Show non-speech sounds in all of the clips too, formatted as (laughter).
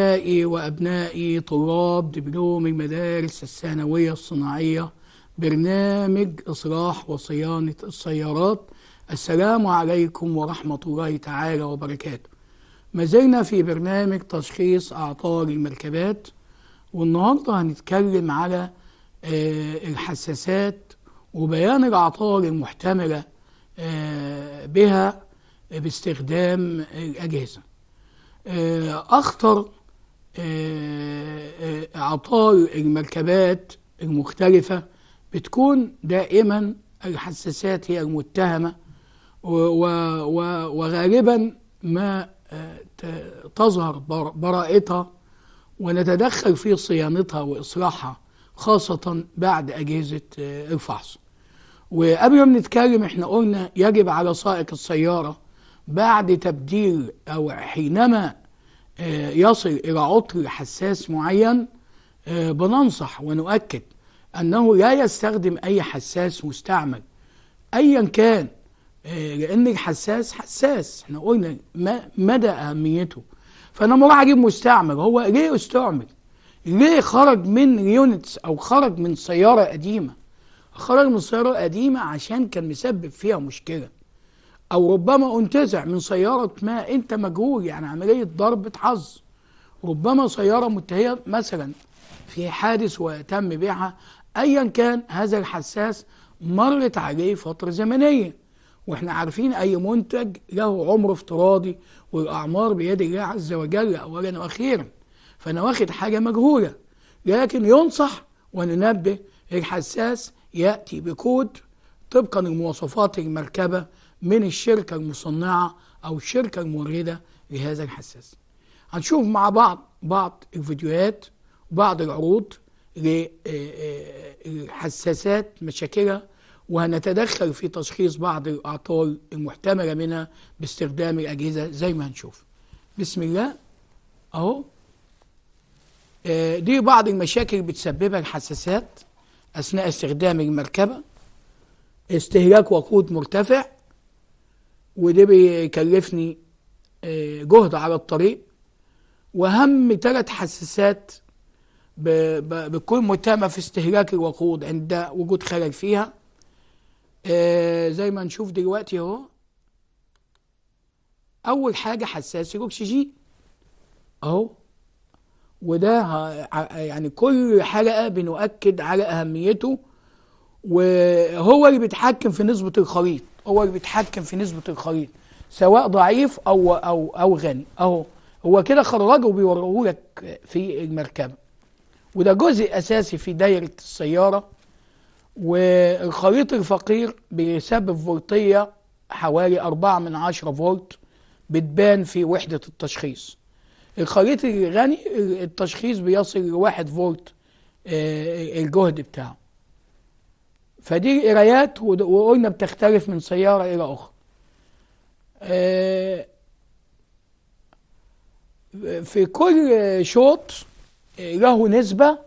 أبنائي وأبنائي طلاب دبلوم المدارس الثانوية الصناعية برنامج إصلاح وصيانة السيارات السلام عليكم ورحمة الله تعالى وبركاته ما زلنا في برنامج تشخيص أعطال المركبات والنهاردة هنتكلم على آه، الحساسات وبيان الأعطال المحتملة آه، بها باستخدام الأجهزة آه، أخطر آه، آه، عطار المركبات المختلفة بتكون دائما الحساسات هي المتهمة وغالبا ما آه، تظهر براءتها ونتدخل في صيانتها وإصلاحها خاصة بعد أجهزة الفحص وقبل ما نتكلم احنا قلنا يجب على سائق السيارة بعد تبديل أو حينما آه، يصل إلى عطر حساس معين آه، بننصح ونؤكد أنه لا يستخدم أي حساس مستعمل أيا كان آه، لأن الحساس حساس احنا قلنا مدى أهميته فأنا مراعي أجيب مستعمل هو ليه استعمل ليه خرج من يونتس أو خرج من سيارة قديمة خرج من سيارة قديمة عشان كان مسبب فيها مشكلة أو ربما أنتزع من سيارة ما أنت مجهول يعني عملية ضربة حظ ربما سيارة متهية مثلا في حادث وتم بيعها أيا كان هذا الحساس مرت عليه فترة زمنية واحنا عارفين أي منتج له عمر افتراضي والأعمار بيد الله عز وجل أولا وأخيرا فأنا واخد حاجة مجهولة لكن ينصح وننبه الحساس يأتي بكود طبقا لمواصفات المركبة من الشركة المصنعة أو الشركة الموردة لهذا الحساس هنشوف مع بعض بعض الفيديوهات وبعض العروض للحساسات آه، آه، مشاكلها وهنتدخل في تشخيص بعض الأعطال المحتملة منها باستخدام الأجهزة زي ما هنشوف بسم الله أهو آه، دي بعض المشاكل بتسببها الحساسات أثناء استخدام المركبة استهلاك وقود مرتفع وده بيكلفني آه، جهد على الطريق وهم ثلاث حساسات بتكون متهمة في استهلاك الوقود عند وجود خلل فيها آه، زي ما نشوف دلوقتي اهو أول حاجة حساس الأكسجين أهو وده يعني كل حلقة بنؤكد على أهميته وهو اللي بيتحكم في نسبة الخليط هو بيتحكم في نسبة الخريطة سواء ضعيف أو أو أو غني أهو هو كده خرجه وبيوريهولك في المركبة وده جزء أساسي في دايرة السيارة والخريط الفقير بيسبب فولتية حوالي 4 من عشرة فولت بتبان في وحدة التشخيص الخريط الغني التشخيص بيصل لواحد فولت آه، الجهد بتاعه فدي قرايات وقلنا بتختلف من سيارة إلى أخرى آه، في كل شوط آه، له نسبة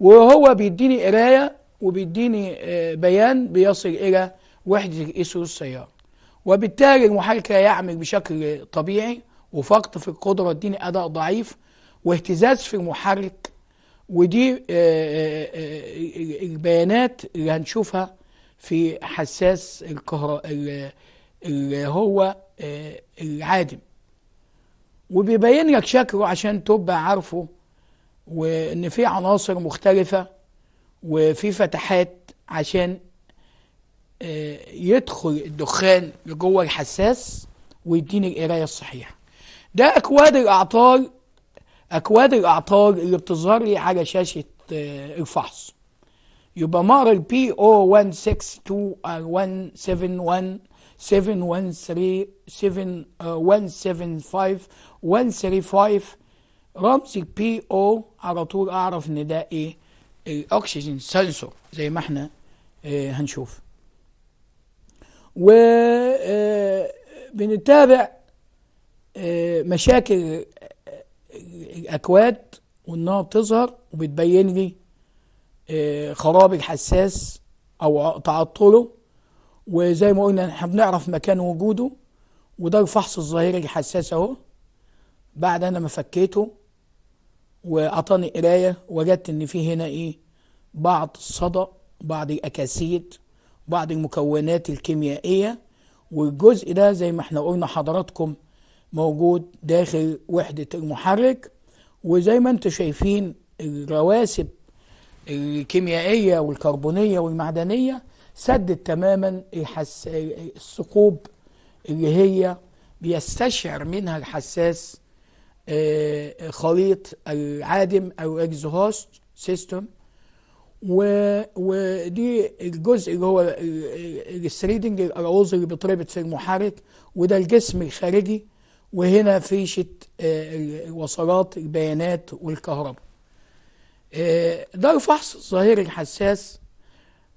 وهو بيديني قراية وبيديني آه، بيان بيصل إلى وحدة الإسر السيارة وبالتالي المحرك لا يعمل بشكل طبيعي وفقد في القدرة الديني أداء ضعيف واهتزاز في المحرك ودي البيانات آه، آه، آه، اللي هنشوفها في حساس الكهرباء اللي هو العادم وبيبين لك شكله عشان تبقى عارفه وان في عناصر مختلفة وفي فتحات عشان يدخل الدخان لجوه الحساس ويديني القراية الصحيحة ده أكواد الأعطال اكواد الاعطار اللي بتظهر لي على شاشه آه، الفحص يبقى مقر بي او 162 171 713 175 135 رمز البي او على طول اعرف ان ده ايه الاكسجين سنسور زي ما احنا آه، هنشوف و آه، بنتابع مشاكل اكواد وانها بتظهر وبتبين لي آه، خراب الحساس او تعطله وزي ما قلنا احنا بنعرف مكان وجوده وده الفحص الظاهري الحساس اهو بعد انا ما فكيته واعطاني قرايه وجدت ان في هنا ايه بعض الصدى بعض الاكاسيد بعض المكونات الكيميائيه والجزء ده زي ما احنا قلنا حضراتكم موجود داخل وحدة المحرك وزي ما انتم شايفين الرواسب الكيميائية والكربونية والمعدنية سدت تماما الحس... الثقوب اللي هي بيستشعر منها الحساس خليط العادم او اكزوهوست سيستم ودي الجزء اللي هو الثريدنج الاوز اللي بتربط في المحرك وده الجسم الخارجي وهنا فيشة آه، وصلات البيانات والكهرباء آه، ده الفحص الظاهر الحساس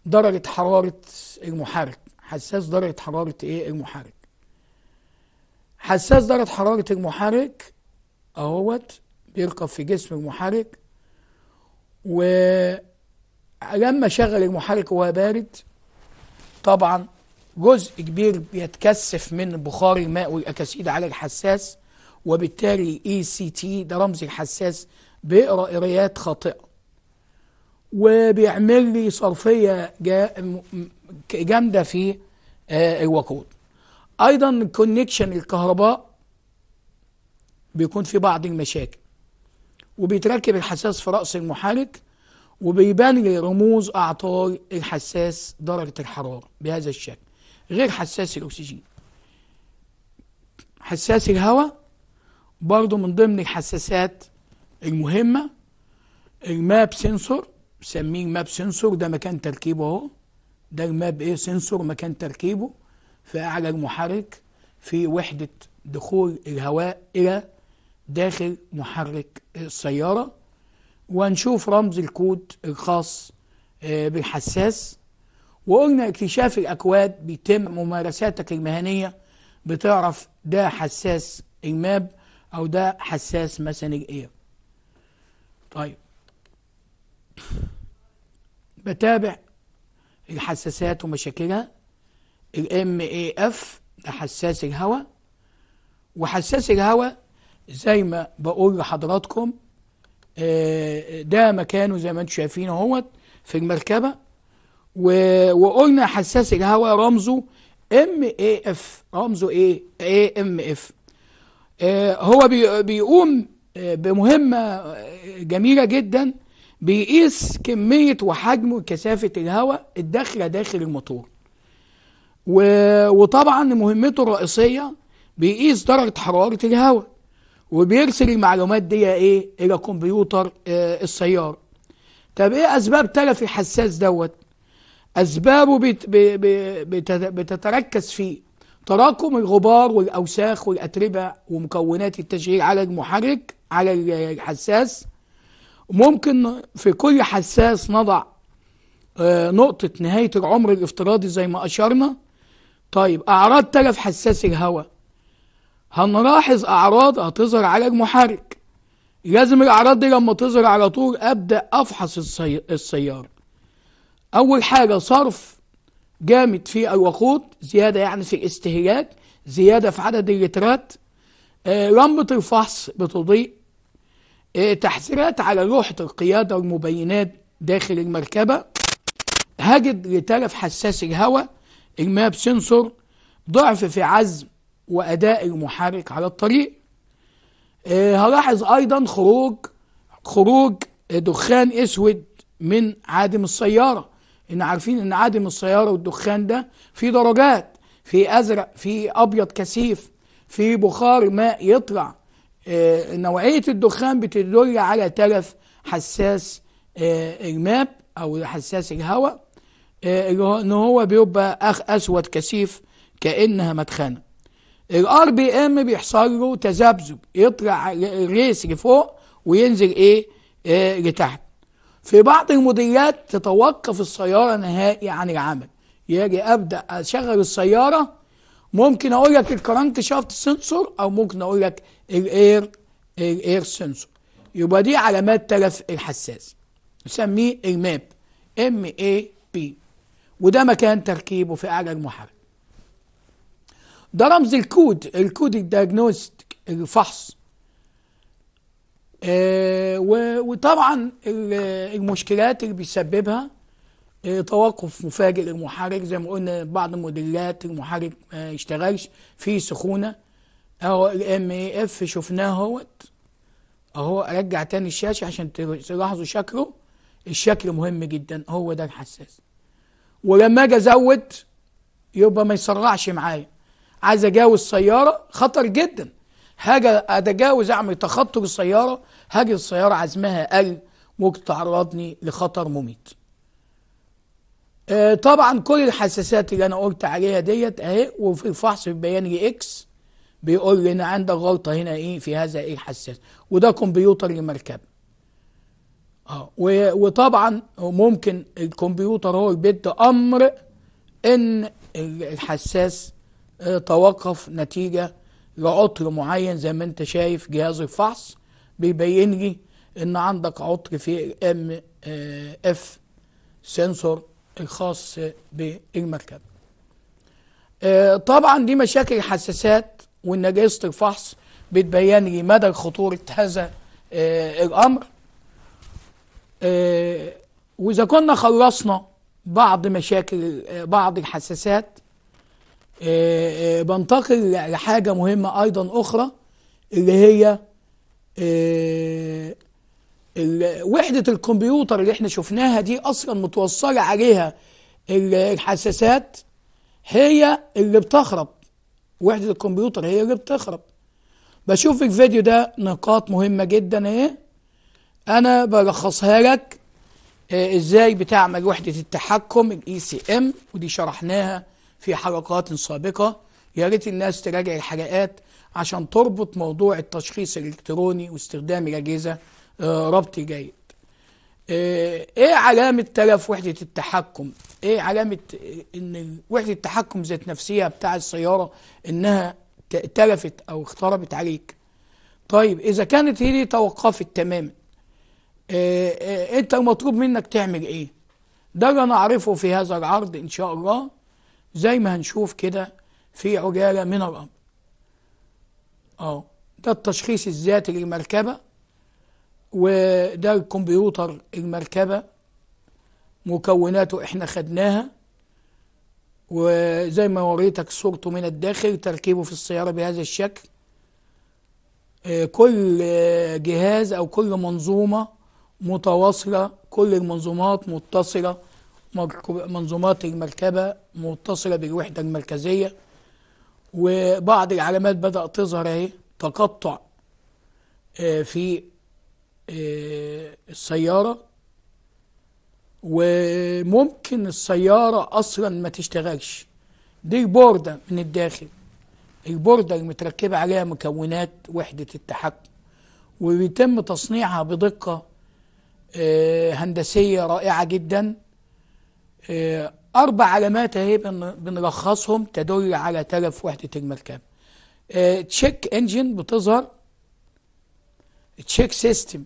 درجة حرارة المحرك حساس درجة حرارة ايه المحرك حساس درجة حرارة المحرك اهوت بيركب في جسم المحرك ولما شغل المحرك وهو بارد طبعا جزء كبير بيتكثف من بخار الماء والأكاسيد على الحساس وبالتالي اي سي تي ده رمز الحساس بيقرا قرايات خاطئة وبيعمل لي صرفية جامدة في آه، الوقود أيضا الكونكشن الكهرباء بيكون في بعض المشاكل وبيتركب الحساس في رأس المحرك وبيبان لي رموز أعطال الحساس درجة الحرارة بهذا الشكل غير حساس الأكسجين حساس الهواء برضه من ضمن الحساسات المهمة الماب سنسور بسميه ماب سنسور ده مكان تركيبه اهو ده الماب ايه سنسور مكان تركيبه في أعلى المحرك في وحدة دخول الهواء إلى داخل محرك السيارة وهنشوف رمز الكود الخاص آه، بالحساس وقلنا اكتشاف الأكواد بيتم ممارساتك المهنية بتعرف ده حساس إجماب أو ده حساس الاير إيه. طيب بتابع الحساسات ومشاكلها الام اي اف ده حساس الهواء وحساس الهواء زي ما بقول لحضراتكم آه، ده مكانه زي ما انتم شايفين اهوت في المركبه وقلنا حساس الهواء رمزه ام اي اف رمزه ايه اي ام اف هو بيقوم آه، بمهمة آه، جميلة جدا بيقيس كمية وحجم وكثافة الهواء الداخلة داخل الموتور وطبعا مهمته الرئيسية بيقيس درجة حرارة الهواء وبيرسل المعلومات دي ايه الى كمبيوتر آه، السيارة طب ايه اسباب تلف الحساس دوت أسبابه بت بت بتتركز في تراكم الغبار والأوساخ والأتربة ومكونات التشغيل على المحرك على الحساس ممكن في كل حساس نضع آه، نقطة نهاية العمر الافتراضي زي ما أشرنا طيب أعراض تلف حساس الهواء هنلاحظ أعراض هتظهر على المحرك لازم الأعراض دي لما تظهر على طول أبدأ أفحص السيارة أول حاجة صرف جامد في الوقود زيادة يعني في الاستهلاك زيادة في عدد اللترات لمبة آه، الفحص بتضيء آه، تحذيرات على لوحة القيادة والمبينات داخل المركبة هجد لتلف حساس الهواء الماب سنسور ضعف في عزم وأداء المحرك على الطريق آه، هلاحظ أيضا خروج خروج دخان أسود من عادم السيارة ان عارفين ان عدم السياره والدخان ده في درجات في ازرق في ابيض كثيف في بخار ماء يطلع آه نوعيه الدخان بتدل على تلف حساس آه الماب او حساس الهواء آه ان هو بيبقى اسود كثيف كانها مدخنه الار بي ام بيحصل له تذبذب يطلع ريس لفوق وينزل ايه, إيه لتحت في بعض الموديلات تتوقف السيارة نهائي عن العمل يجي أبدأ أشغل السيارة ممكن أقول لك الكرانك شافت سنسور أو ممكن أقول لك الإير الإير سنسور يبقى دي علامات تلف الحساس نسميه الماب ام اي بي وده مكان تركيبه في اعلى المحرك ده رمز الكود الكود الدياجنوستيك الفحص آه، وطبعا المشكلات اللي بيسببها آه، توقف مفاجئ للمحرك زي ما قلنا بعض الموديلات المحرك ما يشتغلش في سخونه اهو الام اي اف شفناه اهوت اهو ارجع تاني الشاشه عشان تلاحظوا شكله الشكل مهم جدا هو ده الحساس ولما اجي ازود يبقى ما يسرعش معايا عايز اجاوز سياره خطر جدا حاجة أتجاوز أعمل تخطر السيارة هاجي السيارة عزمها قل ممكن تعرضني لخطر مميت آه، طبعا كل الحساسات اللي أنا قلت عليها ديت أهي وفي الفحص لي إكس بيقول لي ان عندك غلطة هنا إيه في هذا إيه الحساس وده كمبيوتر لمركبة اه وطبعا ممكن الكمبيوتر هو بيد أمر إن الحساس آه، توقف نتيجة لعطر معين زي ما انت شايف جهاز الفحص بيبين لي ان عندك عطر في ام آه، اف سنسور الخاص بالمركبة آه، طبعا دي مشاكل حساسات وان اجهزه الفحص بتبين لي مدى خطورة هذا آه، الامر واذا كنا خلصنا بعض مشاكل بعض الحساسات آه، آه، بنتقل لحاجة مهمة أيضا أخرى اللي هي آه، وحدة الكمبيوتر اللي احنا شفناها دي أصلا متوصلة عليها الحساسات هي اللي بتخرب وحدة الكمبيوتر هي اللي بتخرب بشوف الفيديو ده نقاط مهمة جدا اهي أنا بلخصها لك ازاي بتعمل وحدة التحكم الاي سي ام ودي شرحناها في حلقات سابقة يا ريت الناس تراجع الحلقات عشان تربط موضوع التشخيص الإلكتروني واستخدام الأجهزة آه، ربط جيد آه، ايه علامة تلف وحدة التحكم ايه علامة ان وحدة التحكم ذات نفسها بتاع السيارة انها تلفت او اختربت عليك طيب اذا كانت هي دي توقفت تماما إيه إيه انت المطلوب منك تعمل ايه ده اللي انا اعرفه في هذا العرض ان شاء الله زي ما هنشوف كده في عجالة من الأمر اه ده التشخيص الذاتي للمركبة وده الكمبيوتر المركبة مكوناته احنا خدناها وزي ما وريتك صورته من الداخل تركيبه في السيارة بهذا الشكل آه، كل آه، جهاز أو كل منظومة متواصلة كل المنظومات متصلة منظومات المركبة متصلة بالوحدة المركزية وبعض العلامات بدأت تظهر اهي تقطع آه، في آه، السيارة وممكن السيارة أصلا ما تشتغلش دي بوردة من الداخل البوردة المتركبة عليها مكونات وحدة التحكم وبيتم تصنيعها بدقة آه، هندسية رائعة جدا آه، أربع علامات اهي بنلخصهم تدل على تلف وحدة المركبة تشيك انجن بتظهر تشيك سيستم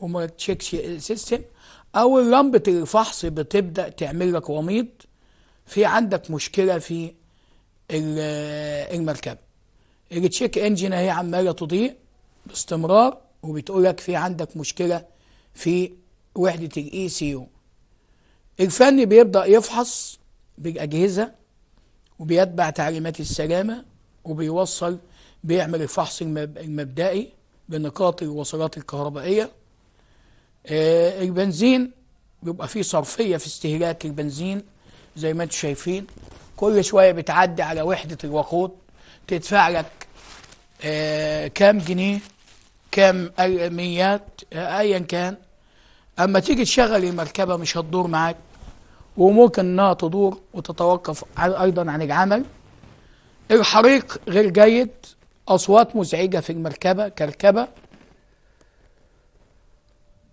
وما تشيك سيستم أول لمبة الفحص بتبدأ تعمل لك وميض في عندك مشكلة في المركبة التشيك انجن اهي عمالة تضيء باستمرار وبتقول لك في عندك مشكلة في وحدة الاي سي e يو الفني بيبدأ يفحص بالأجهزة وبيتبع تعليمات السلامة وبيوصل بيعمل الفحص المبدئي بنقاط الوصلات الكهربائية آه، البنزين بيبقى فيه صرفية في استهلاك البنزين زي ما انتم شايفين كل شوية بتعدي على وحدة الوقود تدفع لك آه، كام جنيه كام ميات آه، ايا كان أما تيجي تشغل المركبة مش هتدور معاك وممكن إنها تدور وتتوقف أيضا عن العمل الحريق غير جيد أصوات مزعجة في المركبة كركبة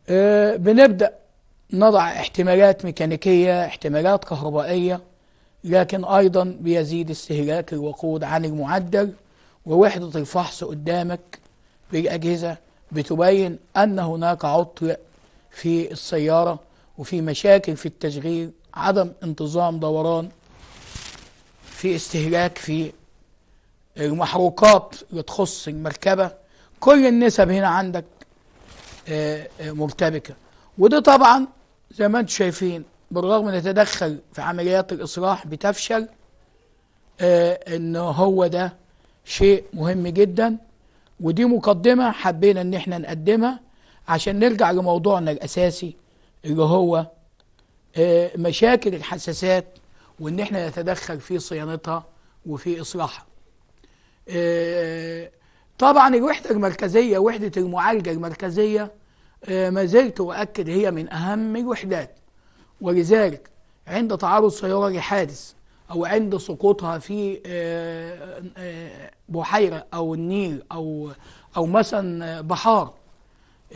أه بنبدأ نضع احتمالات ميكانيكية احتمالات كهربائية لكن أيضا بيزيد استهلاك الوقود عن المعدل ووحدة الفحص قدامك بالأجهزة بتبين أن هناك عطل في السيارة وفي مشاكل في التشغيل عدم انتظام دوران في استهلاك في المحروقات اللي تخص المركبة كل النسب هنا عندك آه، آه، مرتبكة وده طبعا زي ما انتم شايفين بالرغم ان تدخل في عمليات الإصلاح بتفشل آه، ان هو ده شيء مهم جدا ودي مقدمة حبينا ان احنا نقدمها عشان نرجع لموضوعنا الاساسي اللي هو آه، مشاكل الحساسات وان احنا نتدخل في صيانتها وفي اصلاحها آه، طبعا الوحده المركزيه وحده المعالجه المركزيه آه، ما زلت اؤكد هي من اهم الوحدات ولذلك عند تعرض سياره لحادث او عند سقوطها في بحيره او النيل او او مثلا بحار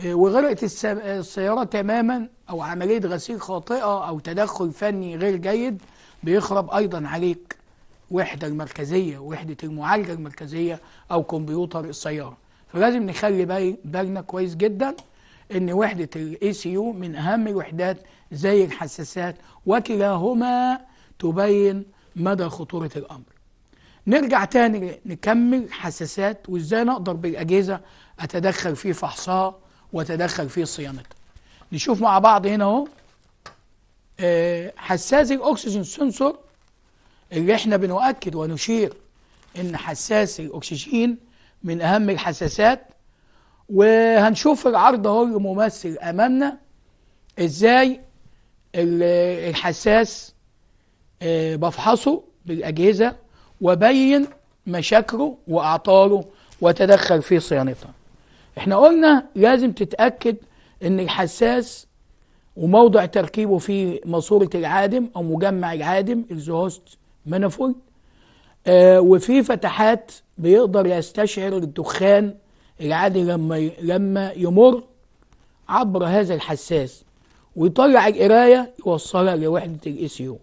آه، وغرقت آه، السيارة تماما أو عملية غسيل خاطئة أو تدخل فني غير جيد بيخرب أيضا عليك وحدة المركزية وحدة المعالجة المركزية أو كمبيوتر السيارة فلازم نخلي بالنا كويس جدا ان وحدة الاي سي يو من اهم الوحدات زي الحساسات وكلاهما تبين مدى خطورة الامر نرجع تاني نكمل حساسات وازاي نقدر بالاجهزة اتدخل في فحصها وتدخل في صيانته نشوف مع بعض هنا اهو آه، حساس الاكسجين سنسور اللي احنا بنؤكد ونشير ان حساس الاكسجين من اهم الحساسات وهنشوف العرض اهو الممثل امامنا ازاي الحساس آه، بفحصه بالاجهزه وبين مشاكله واعطاله وتدخل في صيانتها احنا قلنا لازم تتأكد ان الحساس وموضع تركيبه في ماسورة العادم او مجمع العادم الزهوست مانيفولد آه وفي فتحات بيقدر يستشعر الدخان العادي لما لما يمر عبر هذا الحساس ويطلع القراية يوصلها لوحدة الإسيو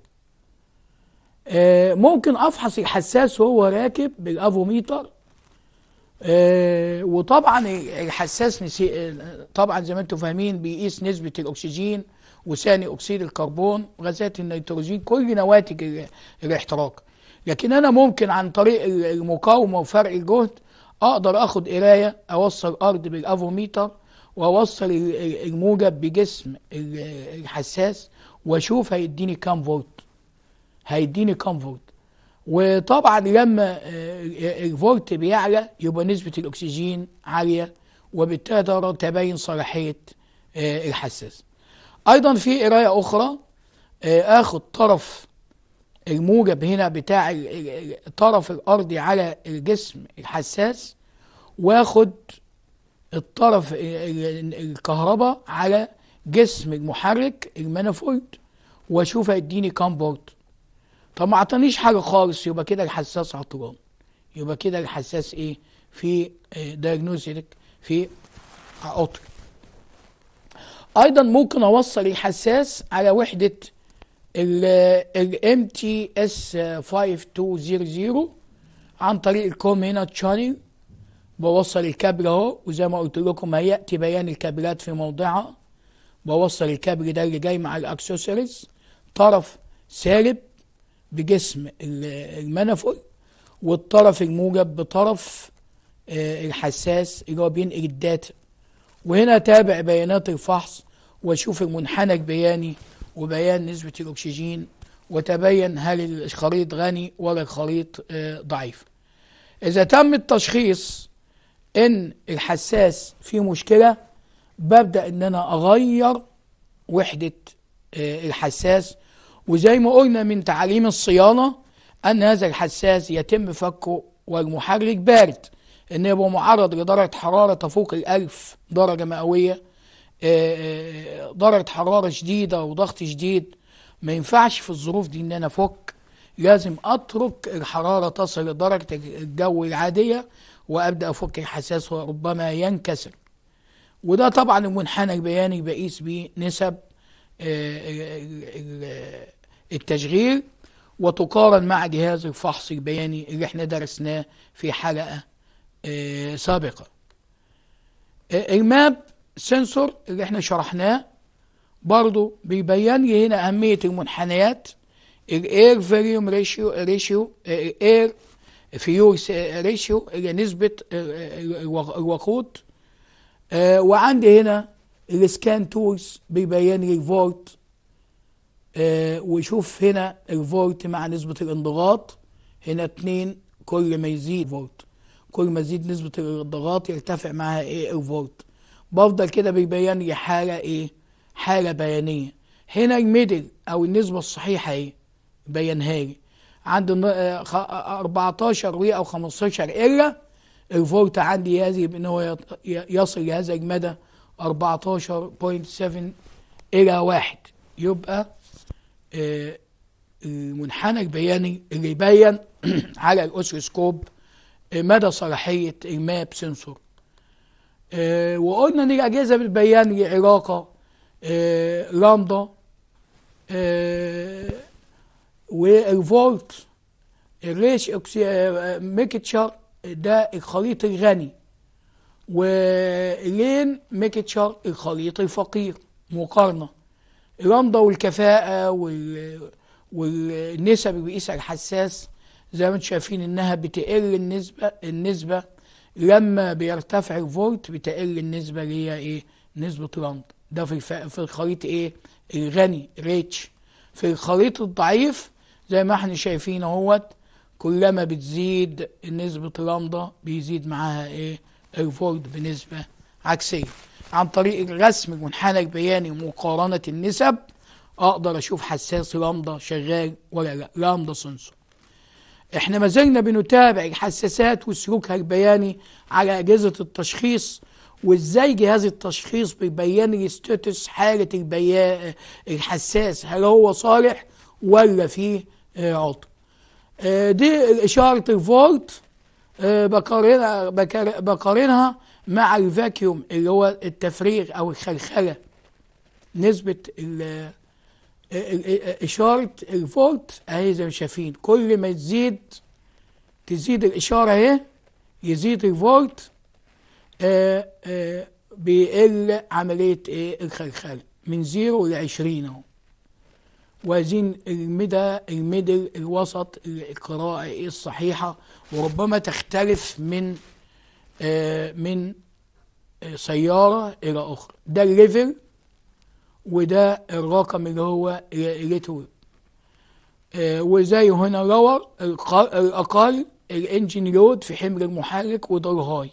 آه، ممكن أفحص الحساس وهو راكب بالأفوميتر آه وطبعا الحساس طبعا زي ما انتم فاهمين بيقيس نسبة الأكسجين وثاني أكسيد الكربون وغازات النيتروجين كل نواتج الاحتراق لكن أنا ممكن عن طريق المقاومة وفرق الجهد أقدر أخد قراية أوصل أرض بالأفوميتر وأوصل الموجب بجسم الحساس وأشوف هيديني كام فولت هيديني كام فولت وطبعا لما الفولت آه، آه، بيعلى يبقى نسبة الأكسجين عالية وبالتالي تقدر تبين صلاحية آه، الحساس أيضا في قراية أخرى آخد طرف الموجب هنا بتاع الطرف الأرضي على الجسم الحساس واخد الطرف الكهرباء على جسم المحرك المانيفولد واشوف هيديني كام فولت طب ما اعطانيش حاجه خالص يبقى كده الحساس عطران يبقى كده الحساس ايه في دايجنوستيك آه، في عطر ايضا ممكن اوصل الحساس على وحده الام تي اس 5200 عن طريق الكوم هنا تشانل بوصل الكابل اهو وزي ما قلت لكم هياتي بيان الكابلات في موضعها بوصل الكابل ده اللي جاي مع الاكسسوارز طرف سالب بجسم المنفذ والطرف الموجب بطرف آه، الحساس اللي هو بينقل الداتا وهنا تابع بيانات الفحص وشوف المنحنى البياني وبيان نسبة الأكسجين وتبين هل الخليط غني ولا الخليط آه، ضعيف إذا تم التشخيص إن الحساس فيه مشكلة ببدأ إن أنا أغير وحدة آه، الحساس وزي ما قلنا من تعاليم الصيانة أن هذا الحساس يتم فكه والمحرك بارد أنه يبقى معرض لدرجة حرارة تفوق الألف درجة مئوية آه، آه، درجة حرارة شديدة وضغط شديد ما ينفعش في الظروف دي أن أنا أفك لازم أترك الحرارة تصل لدرجة الجو العادية وأبدأ أفك الحساس وربما ينكسر وده طبعا المنحنى البياني بقيس بيه نسب التشغيل وتقارن مع جهاز الفحص البياني اللي احنا درسناه في حلقة آه، سابقة آه، الماب سنسور اللي احنا شرحناه برضو بيبين لي هنا أهمية المنحنيات الاير فيريوم ريشيو ريشيو الاير فيورس ريشيو اللي نسبة آه، الوقود وعندي هنا السكان تولز بيبين لي الفولت آه ويشوف هنا الفولت مع نسبة الانضغاط هنا 2 كل ما يزيد فولت كل ما تزيد نسبة الانضغاط يرتفع معاها ايه الفولت بفضل كده بيبين لي حالة ايه حالة بيانية هنا الميدل او النسبة الصحيحة ايه بينها لي عند 14 آه، آه، آه، وي او 15 الا الفولت عندي هذه ان هو يصل لهذا المدى 14.7 إلى 1 يبقى المنحنى آه، البياني اللي يبين (clears throat) على الأسروسكوب آه، مدى صلاحية الماب سنسور آه، وقلنا ان الاجهزه بتبين لي علاقه لامدا والفولت الريش ميكتشر ده الخليط الغني ولين ميكتشر الخليط الفقير مقارنة الرمضة والكفاءة وال... والنسب بيقيس الحساس زي ما انتم شايفين انها بتقل النسبة النسبة لما بيرتفع الفولت بتقل النسبة اللي هي ايه نسبة رمض ده في الف... في الخليط ايه الغني ريتش في الخليط الضعيف زي ما احنا شايفين اهوت كلما بتزيد نسبة رمضة بيزيد معاها ايه ريفورد بنسبة عكسية عن طريق الرسم المنحنى البياني ومقارنة النسب اقدر اشوف حساس لامدا شغال ولا لا لامدا سنسور احنا ما زلنا بنتابع الحساسات وسلوكها البياني على اجهزة التشخيص وازاي جهاز التشخيص بيبين لي ستاتس حالة البيان الحساس هل هو صالح ولا فيه آه، عطل آه، دي اشارة الفولت آه، بقارنها, بقارنها مع الفاكيوم اللي هو التفريغ أو الخلخلة نسبة آه، إشارة الفولت أهي زي ما شايفين كل ما تزيد تزيد الإشارة أهي يزيد الفولت آه، بيقل عملية إيه الخلخلة من زيرو ل 20 أهو وزن المدى الميدل الوسط القراءة الصحيحة وربما تختلف من آه، من آه، سيارة إلى أخرى ده الليفل وده الرقم اللي هو ريتو آه، وزي هنا لور الأقل الانجن لود في حمل المحرك وده الهاي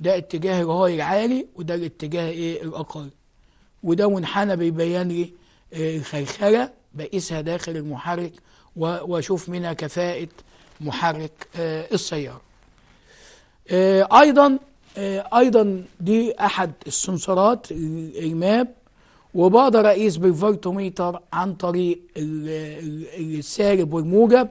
ده اتجاه الهاي العالي وده الاتجاه ايه الأقل وده منحنى بيبين لي الخلخلة بقيسها داخل المحرك واشوف منها كفاءة محرك آه، السيارة آه، ايضا آه، ايضا دي احد السنسورات الايماب وبقدر اقيس بالفولتوميتر عن طريق السالب والموجب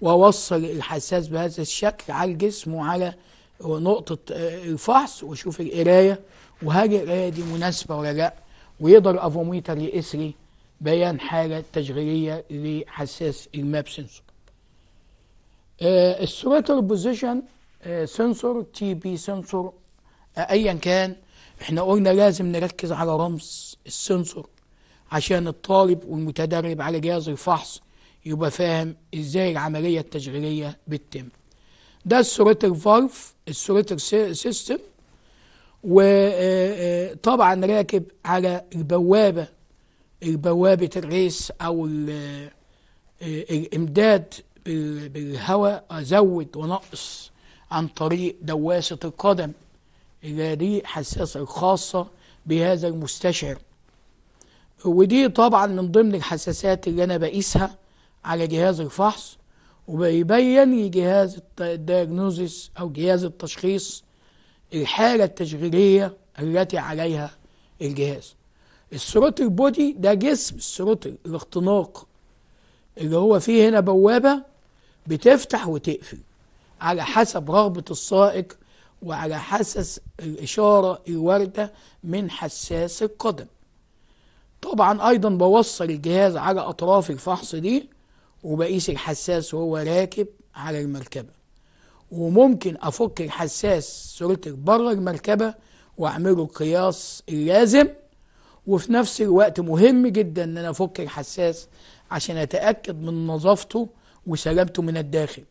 واوصل الحساس بهذا الشكل على الجسم وعلى نقطة الفحص واشوف القراية وهل القراية دي مناسبة ولا لا ويقدر الافوميتر يقيس لي بيان حالة تشغيلية لحساس الماب سنسور السوريتر بوزيشن سنسور تي بي سنسور ايا كان احنا قلنا لازم نركز على رمز السنسور عشان الطالب والمتدرب على جهاز الفحص يبقى فاهم ازاي العملية التشغيلية بتتم ده السوريتر فالف السوريتر سيستم وطبعا راكب على البوابة بوابة الريس أو الإمداد آه، بالهواء أزود ونقص عن طريق دواسة القدم اللي دي حساسة الخاصة بهذا المستشعر ودي طبعا من ضمن الحساسات اللي أنا بقيسها على جهاز الفحص وبيبين لي جهاز الدياجنوزيس أو جهاز التشخيص الحالة التشغيلية التي عليها الجهاز السروتر بودي ده جسم السروتر الاختناق اللي هو فيه هنا بوابة بتفتح وتقفل على حسب رغبة السائق وعلى حسب الإشارة الواردة من حساس القدم طبعا أيضا بوصل الجهاز على أطراف الفحص دي وبقيس الحساس وهو راكب على المركبة وممكن أفك الحساس سروتر بره المركبة وأعمله القياس اللازم وفي نفس الوقت مهم جدا ان انا افك الحساس عشان اتاكد من نظافته وسلامته من الداخل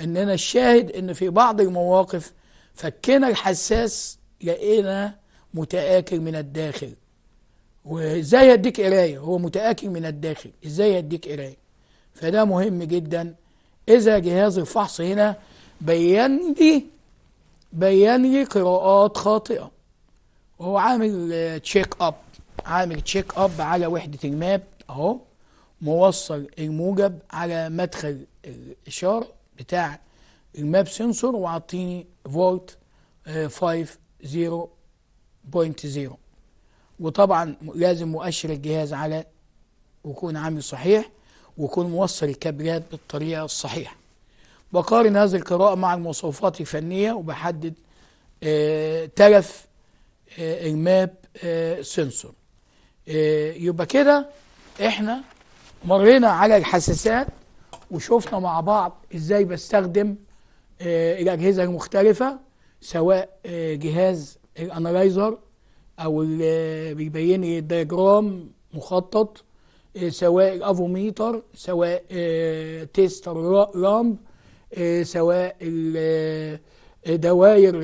ان انا الشاهد ان في بعض المواقف فكينا الحساس لقينا متآكل من الداخل وازاي يديك قرايه هو متآكل من الداخل ازاي يديك قرايه فده مهم جدا اذا جهاز الفحص هنا بين لي بين لي قراءات خاطئه وهو عامل تشيك اب عامل تشيك اب على وحدة الماب اهو موصل الموجب على مدخل الاشارة بتاع الماب سنسور وعطيني فولت 50.0 وطبعا لازم مؤشر الجهاز على ويكون عامل صحيح ويكون موصل الكابلات بالطريقة الصحيحة بقارن هذه القراءة مع المواصفات الفنية وبحدد آه، تلف آه، الماب سنسور آه، إيه، يبقى كده احنا مرينا على الحساسات وشفنا مع بعض ازاي بستخدم إيه، الاجهزه المختلفه سواء إيه، جهاز الانالايزر او اللي بيبين لي الدياجرام مخطط سواء الافوميتر سواء تيستر لامب سواء دوائر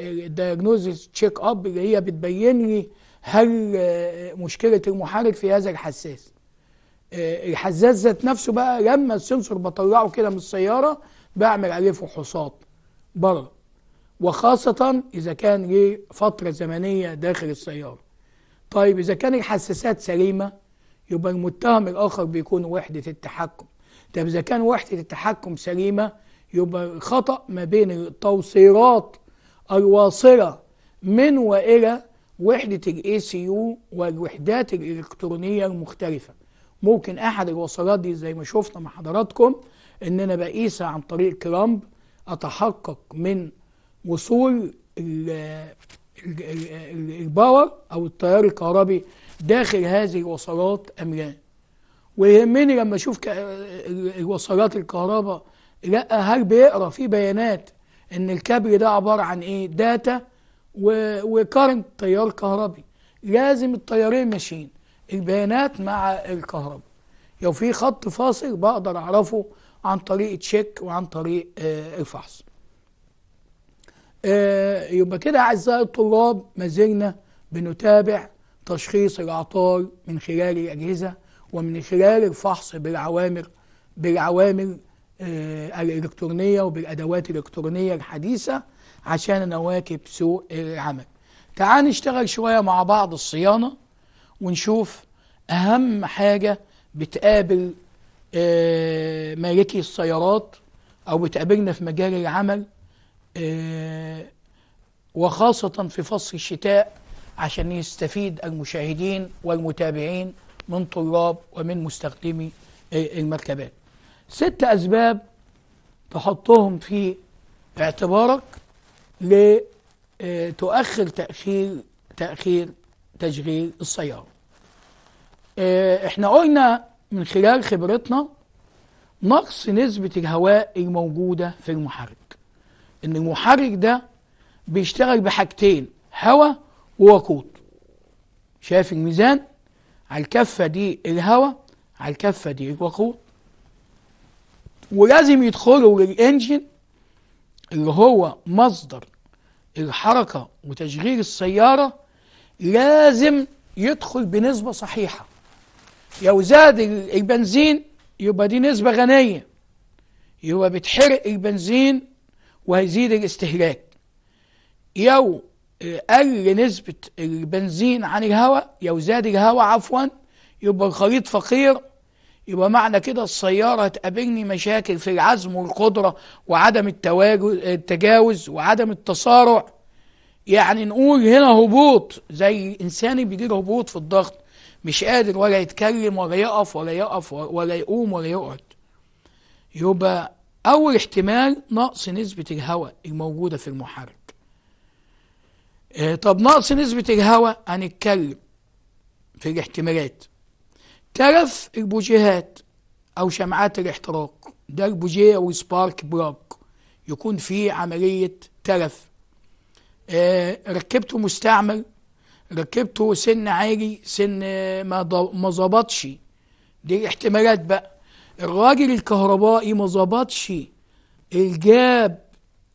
الدياجنوزيس تشيك اب اللي هي بتبين لي هل آه، مشكلة المحرك في هذا الحساس آه، الحساس ذات نفسه بقى لما السنسور بطلعه كده من السيارة بعمل عليه فحوصات بره وخاصة إذا كان ليه فترة زمنية داخل السيارة طيب إذا كان الحساسات سليمة يبقى المتهم الآخر بيكون وحدة التحكم طب إذا كان وحدة التحكم سليمة يبقى الخطأ ما بين التوصيرات الواصلة من وإلى وحدة الاي سي يو والوحدات الإلكترونية المختلفة ممكن أحد الوصلات دي زي ما شفنا مع حضراتكم إن أنا بقيسها عن طريق كرامب أتحقق من وصول الباور أو التيار الكهربي داخل هذه الوصلات أم لا ويهمني لما أشوف الوصلات الكهرباء لا هل بيقرا في بيانات إن الكابل ده عبارة عن إيه داتا وكارنت تيار كهربي لازم التيارين ماشيين البيانات مع الكهرباء لو في خط فاصل بقدر اعرفه عن طريق تشيك وعن طريق آه الفحص آه يبقى كده اعزائي الطلاب ما زلنا بنتابع تشخيص الاعطال من خلال الاجهزه ومن خلال الفحص بالعوامل بالعوامل آه الالكترونيه وبالادوات الالكترونيه الحديثه عشان انا اواكب سوق العمل تعال نشتغل شوية مع بعض الصيانة ونشوف أهم حاجة بتقابل آه، مالكي السيارات أو بتقابلنا في مجال العمل آه، وخاصة في فصل الشتاء عشان يستفيد المشاهدين والمتابعين من طلاب ومن مستخدمي آه، المركبات ست أسباب تحطهم في اعتبارك لتؤخر آه، تأخير تأخير تشغيل السيارة آه، احنا قلنا من خلال خبرتنا نقص نسبة الهواء الموجودة في المحرك ان المحرك ده بيشتغل بحاجتين هواء ووقود شايف الميزان على الكفة دي الهواء على الكفة دي الوقود ولازم يدخلوا للانجن اللي هو مصدر الحركة وتشغيل السيارة لازم يدخل بنسبة صحيحة لو زاد البنزين يبقى دي نسبة غنية يبقى بتحرق البنزين وهيزيد الاستهلاك لو آه، قل نسبة البنزين عن الهواء لو زاد الهواء عفوا يبقى الخليط فقير يبقى معنى كده السيارة هتقابلني مشاكل في العزم والقدرة وعدم التجاوز وعدم التسارع يعني نقول هنا هبوط زي الإنسان بيجيله هبوط في الضغط مش قادر ولا يتكلم ولا يقف ولا يقف ولا يقوم ولا يقعد يبقى أول احتمال نقص نسبة الهواء الموجودة في المحرك آه، طب نقص نسبة الهواء هنتكلم في الاحتمالات تلف البوجيهات أو شمعات الاحتراق ده البوجيه أو سبارك براك يكون فيه عملية تلف آه ركبته مستعمل ركبته سن عالي سن آه، ما ما ظبطش دي الاحتمالات بقى الراجل الكهربائي ما ظبطش الجاب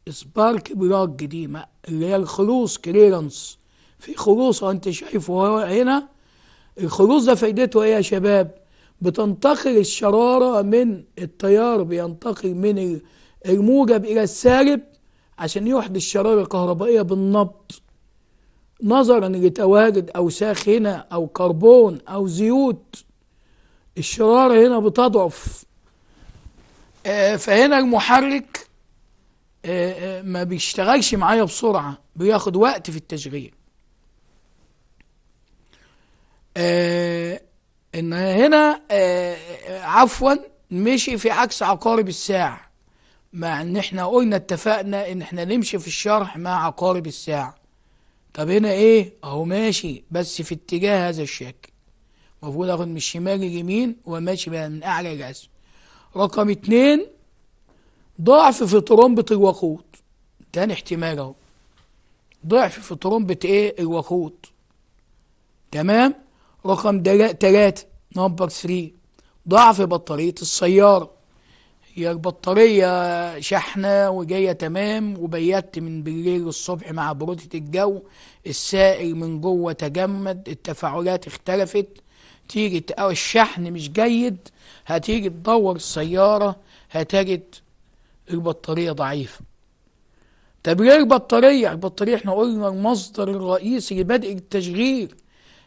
سبارك براك دي ما اللي هي الخلوص كليرنس في خلوصه انت شايفه هنا الخروج ده فايدته ايه يا شباب بتنتقل الشرارة من التيار بينتقل من الموجب إلى السالب عشان يحدث شرارة كهربائية بالنبض نظرا لتواجد أوساخ هنا أو كربون أو زيوت الشرارة هنا بتضعف آه، فهنا المحرك آه، آه، ما بيشتغلش معايا بسرعة بياخد وقت في التشغيل آه، ان هنا آه، عفوا مشي في عكس عقارب الساعة مع ان احنا قلنا اتفقنا ان احنا نمشي في الشرح مع عقارب الساعة طب هنا ايه اهو ماشي بس في اتجاه هذا الشكل مفهول اخد من الشمال لليمين وماشي من اعلى لاسفل رقم اتنين ضعف في طرمبة الوقود تاني احتمال اهو ضعف في طرمبة ايه الوقود تمام رقم تلاتة نمبر 3 ضعف بطارية السيارة هي البطارية شحنة وجاية تمام وبيت من بالليل الصبح مع برودة الجو السائل من جوه تجمد التفاعلات اختلفت تيجي أو الشحن مش جيد هتيجي تدور السيارة هتجد البطارية ضعيفة طب ليه البطارية؟ البطارية احنا قلنا المصدر الرئيسي لبدء التشغيل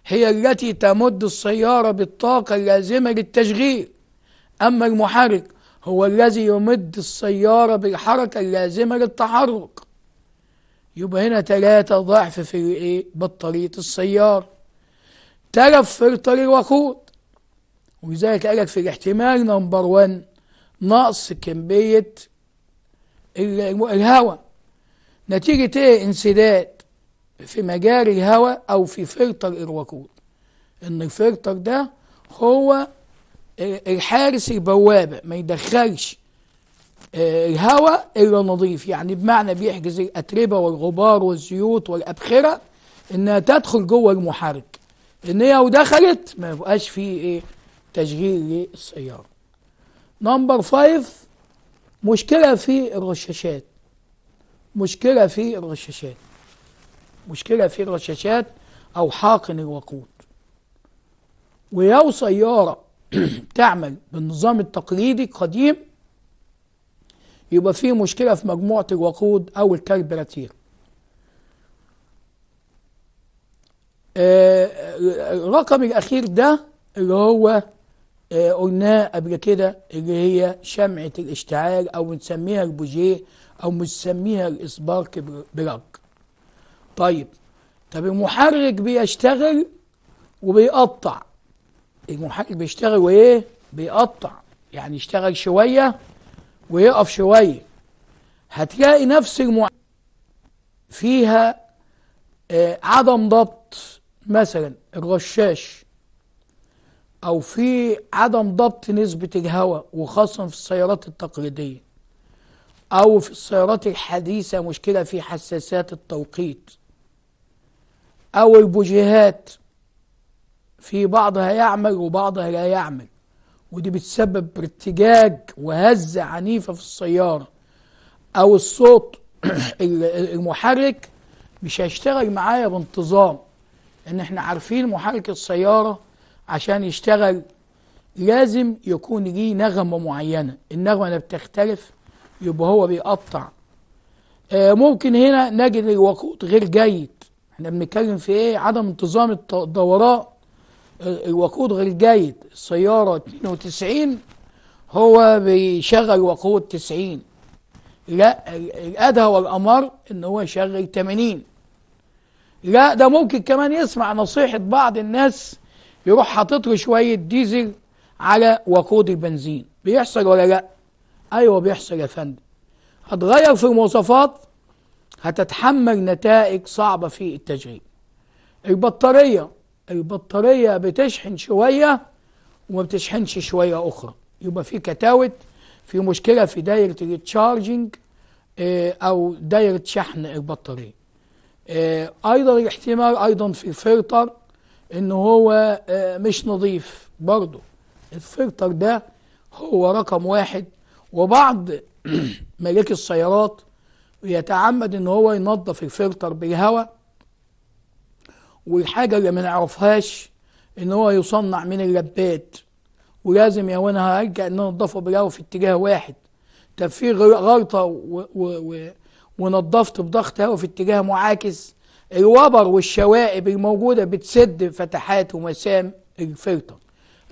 هي التي تمد السيارة بالطاقة اللازمة للتشغيل أما المحرك هو الذي يمد السيارة بالحركة اللازمة للتحرك يبقى هنا ثلاثة ضعف في إيه؟ بطارية السيارة تلف فلتر الوقود ولذلك قالك في الاحتمال نمبر 1 نقص كمية الهواء نتيجة ايه انسداد في مجاري الهواء أو في فلتر الوقود إن الفلتر ده هو الحارس البوابة ما يدخلش آه، الهواء إلا نظيف يعني بمعنى بيحجز الأتربة والغبار والزيوت والأبخرة إنها تدخل جوه المحرك إن هي ودخلت ما يبقاش في إيه تشغيل للسيارة نمبر فايف مشكلة في الرشاشات مشكلة في الرشاشات مشكلة في الرشاشات أو حاقن الوقود ولو سيارة (clears throat) تعمل بالنظام التقليدي القديم يبقى فيه مشكلة في مجموعة الوقود أو الكربراتير الرقم آه، الأخير ده اللي هو آه، قلناه قبل كده اللي هي شمعة الاشتعال أو بنسميها البوجيه أو بنسميها الإسبارك بلاك طيب طب المحرك بيشتغل وبيقطع المحرك بيشتغل وايه بيقطع يعني يشتغل شوية ويقف شوية هتلاقي نفس المحرك فيها آه عدم ضبط مثلا الرشاش او في عدم ضبط نسبة الهواء وخاصة في السيارات التقليدية او في السيارات الحديثة مشكلة في حساسات التوقيت أو البوجيهات في بعضها يعمل وبعضها لا يعمل ودي بتسبب ارتجاج وهزة عنيفة في السيارة أو الصوت (clears throat) المحرك مش هيشتغل معايا بانتظام لأن احنا عارفين محرك السيارة عشان يشتغل لازم يكون ليه نغمة معينة النغمة اللي بتختلف يبقى هو بيقطع آه، ممكن هنا نجد الوقود غير جيد احنا بنتكلم في ايه عدم انتظام الدورات الوقود آه، غير جيد السيارة 92 هو بيشغل وقود 90 لا الأدهى والأمر إن هو يشغل 80 لا ده ممكن كمان يسمع نصيحة بعض الناس يروح حاطط له شوية ديزل على وقود البنزين بيحصل ولا لا؟ أيوه بيحصل يا فندم هتغير في المواصفات هتتحمل نتائج صعبة في التشغيل البطارية البطارية بتشحن شوية وما بتشحنش شوية أخرى يبقى في كتاوت في مشكلة في دايرة التشارجنج أو دايرة شحن البطارية آه، أيضا الاحتمال أيضا في الفلتر إن هو آه، مش نظيف برضه الفلتر ده هو رقم واحد وبعض (clears throat) ملاك السيارات يتعمد ان هو ينظف الفلتر بالهواء والحاجة اللي ما نعرفهاش ان هو يصنع من اللبات ولازم يا وانا هرجع ان انضفه بالهواء في اتجاه واحد طب في غلطه ونضفت بضغط هواء في اتجاه معاكس الوبر والشوائب الموجوده بتسد فتحات ومسام الفلتر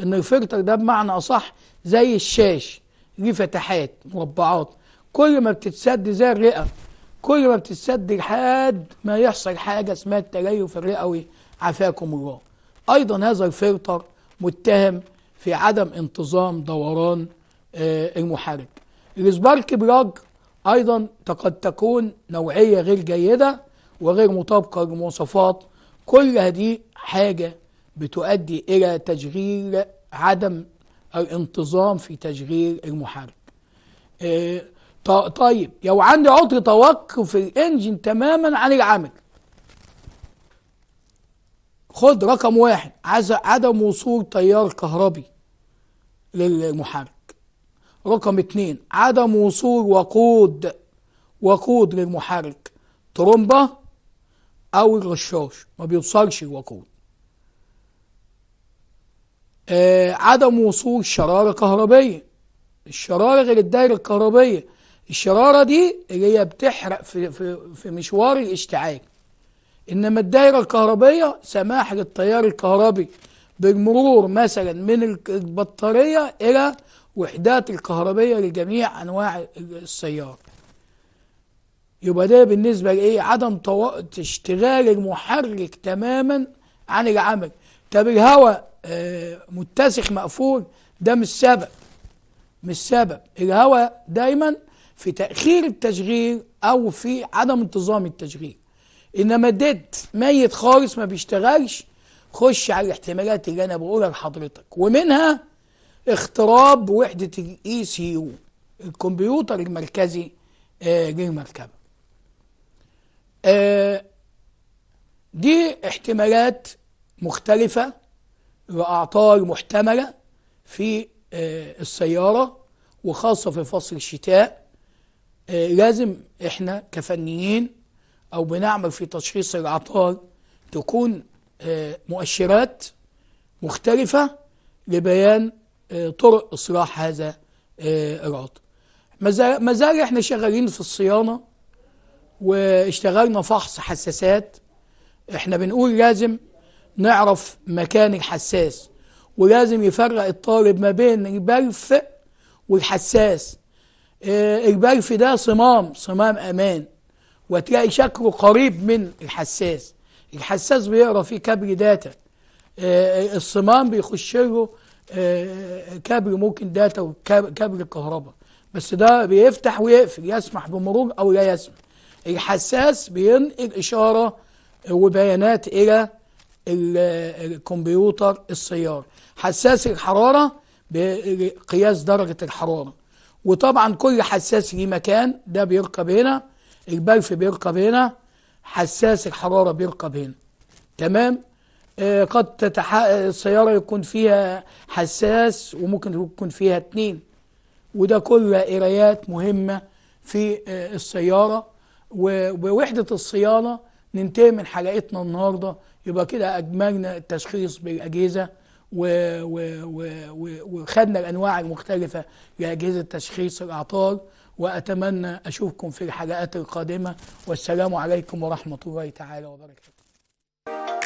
ان الفلتر ده بمعنى اصح زي الشاش ليه فتحات مربعات كل ما بتتسد زي الرئة كل ما بتتسد لحد ما يحصل حاجة اسمها التليف الرئوي عافاكم الله أيضا هذا الفلتر متهم في عدم انتظام دوران آه، المحرك السبارك بلاج أيضا قد تكون نوعية غير جيدة وغير مطابقة للمواصفات كل هذه حاجة بتؤدي إلى تشغيل عدم الانتظام في تشغيل المحرك آه، طيب لو عندي عطل توقف الانجن تماما عن العمل خد رقم واحد عدم وصول تيار كهربي للمحرك رقم اتنين عدم وصول وقود وقود للمحرك ترومبا او الرشاش ما بيوصلش الوقود آه عدم وصول شرارة كهربية الشرارة غير الدائرة الكهربية الشرارة دي اللي هي بتحرق في, في, في مشوار الاشتعال إنما الدائرة الكهربية سماح للتيار الكهربي بالمرور مثلا من البطارية إلى وحدات الكهربية لجميع أنواع السيارة يبقى ده بالنسبة لإيه عدم اشتغال المحرك تماما عن العمل طب الهواء آه متسخ مقفول ده مش سبب مش سبب الهواء دايما في تأخير التشغيل أو في عدم انتظام التشغيل إنما ديت ميت خالص ما بيشتغلش خش على الاحتمالات اللي أنا بقولها لحضرتك ومنها اختراب وحدة الاي سي يو الكمبيوتر المركزي آه، للمركبة آه، دي احتمالات مختلفة لأعطال محتملة في آه، السيارة وخاصة في فصل الشتاء آه، لازم احنا كفنيين او بنعمل في تشخيص العطار تكون آه، مؤشرات مختلفة لبيان آه، طرق إصلاح هذا العطر مازال احنا شغالين في الصيانة واشتغلنا فحص حساسات احنا بنقول لازم نعرف مكان الحساس ولازم يفرق الطالب ما بين البلف والحساس إجبار إيه، ده صمام صمام أمان وتلاقي شكله قريب من الحساس الحساس بيقرا فيه كبر داتا إيه، إيه، الصمام بيخش له كبر ممكن داتا وكبر كهرباء بس ده بيفتح ويقفل يسمح بمرور او لا يسمح الحساس بينقل اشاره وبيانات الى الكمبيوتر السيارة حساس الحرارة بقياس درجة الحرارة وطبعا كل حساس ليه مكان ده بيركب هنا البلف بيركب هنا حساس الحرارة بيركب هنا تمام آه قد تتح... السيارة يكون فيها حساس وممكن يكون فيها اتنين وده كله قرايات مهمة في آه السيارة ووحدة الصيانة ننتهي من حلقتنا النهاردة يبقى كده أجملنا التشخيص بالأجهزة وخدنا الأنواع المختلفة لأجهزة يعني تشخيص الأعطار وأتمنى أشوفكم في الحلقات القادمة والسلام عليكم ورحمة الله تعالى وبركاته